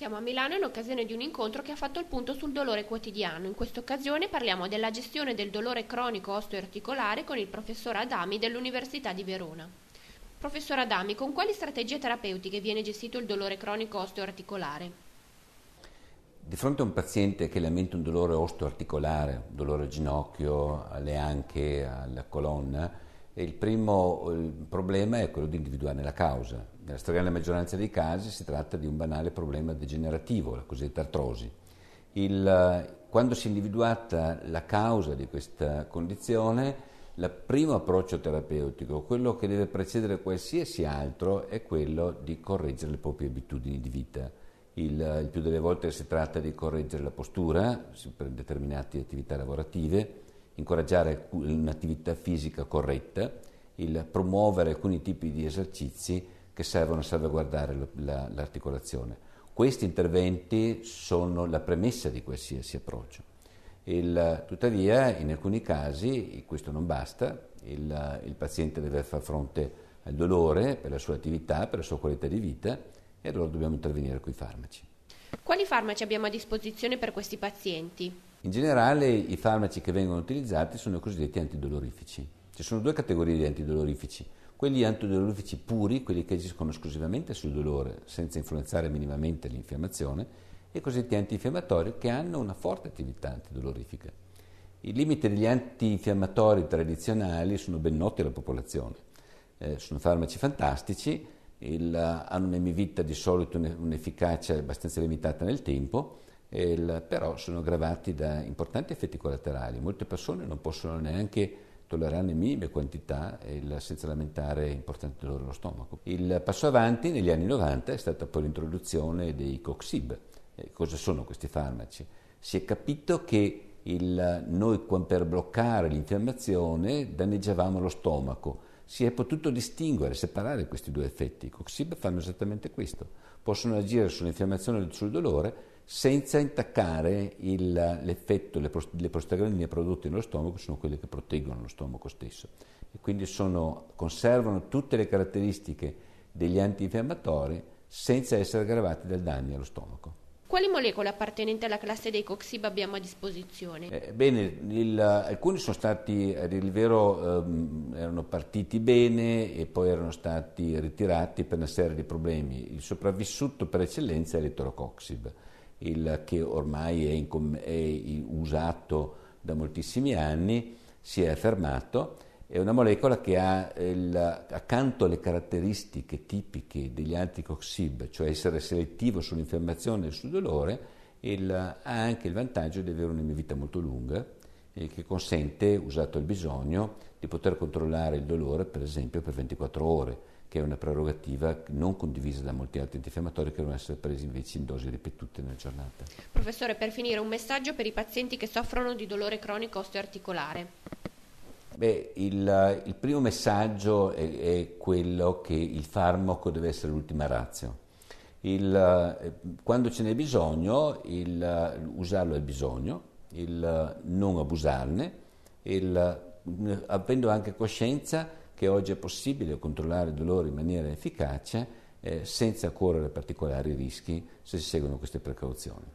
Siamo a Milano in occasione di un incontro che ha fatto il punto sul dolore quotidiano. In questa occasione parliamo della gestione del dolore cronico osteoarticolare con il professor Adami dell'Università di Verona. Professor Adami, con quali strategie terapeutiche viene gestito il dolore cronico osteoarticolare? Di fronte a un paziente che lamenta un dolore osteoarticolare, dolore al ginocchio, alle anche, alla colonna, il primo il problema è quello di individuarne la causa. Nella stragrande maggioranza dei casi si tratta di un banale problema degenerativo, la cosiddetta artrosi. Il, quando si è individuata la causa di questa condizione, il primo approccio terapeutico, quello che deve precedere qualsiasi altro, è quello di correggere le proprie abitudini di vita. Il, il più delle volte si tratta di correggere la postura per determinate attività lavorative, incoraggiare un'attività fisica corretta, il promuovere alcuni tipi di esercizi che servono a salvaguardare la, l'articolazione. Questi interventi sono la premessa di qualsiasi approccio. Il, tuttavia, in alcuni casi questo non basta, il, il paziente deve far fronte al dolore per la sua attività, per la sua qualità di vita e allora dobbiamo intervenire con i farmaci. Quali farmaci abbiamo a disposizione per questi pazienti? In generale i farmaci che vengono utilizzati sono i cosiddetti antidolorifici. Ci sono due categorie di antidolorifici, quelli antidolorifici puri, quelli che agiscono esclusivamente sul dolore senza influenzare minimamente l'infiammazione, e i cosiddetti antinfiammatori che hanno una forte attività antidolorifica. I limiti degli antinfiammatori tradizionali sono ben noti alla popolazione, eh, sono farmaci fantastici, il, hanno un'emivita di solito un'efficacia abbastanza limitata nel tempo, il, però sono gravati da importanti effetti collaterali. Molte persone non possono neanche tollerare minime quantità il, senza lamentare importanti dolori allo stomaco. Il passo avanti negli anni 90 è stata poi l'introduzione dei Coxib. Eh, cosa sono questi farmaci? Si è capito che il, noi per bloccare l'infiammazione danneggiavamo lo stomaco. Si è potuto distinguere, separare questi due effetti. I Coxib fanno esattamente questo. Possono agire sull'infiammazione e sul dolore, senza intaccare il, l'effetto, le, le prostaglandine prodotte nello stomaco sono quelle che proteggono lo stomaco stesso e quindi sono, conservano tutte le caratteristiche degli antinfiammatori senza essere aggravati dal danno allo stomaco. Quali molecole appartenenti alla classe dei coxib abbiamo a disposizione? Eh, bene, il, alcuni sono stati, a dire il vero, ehm, erano partiti bene e poi erano stati ritirati per una serie di problemi. Il sopravvissuto per eccellenza è l'eterocoxib il, che ormai è, in, è usato da moltissimi anni, si è affermato, è una molecola che ha eh, il, accanto alle caratteristiche tipiche degli anticoxib, cioè essere selettivo sull'infiammazione e sul dolore, il, ha anche il vantaggio di avere un'emivita molto lunga eh, che consente, usato il bisogno, di poter controllare il dolore per esempio per 24 ore che è una prerogativa non condivisa da molti altri antinfiammatori che devono essere presi invece in dosi ripetute nella giornata. Professore, per finire un messaggio per i pazienti che soffrono di dolore cronico osteoarticolare. Beh, il, il, primo messaggio è, è, quello che il farmaco deve essere l'ultima razza. Eh, quando ce n'è bisogno, il, usarlo è bisogno, il non abusarne, il, avendo anche coscienza che oggi è possibile controllare il dolore in maniera efficace eh, senza correre particolari rischi se si seguono queste precauzioni.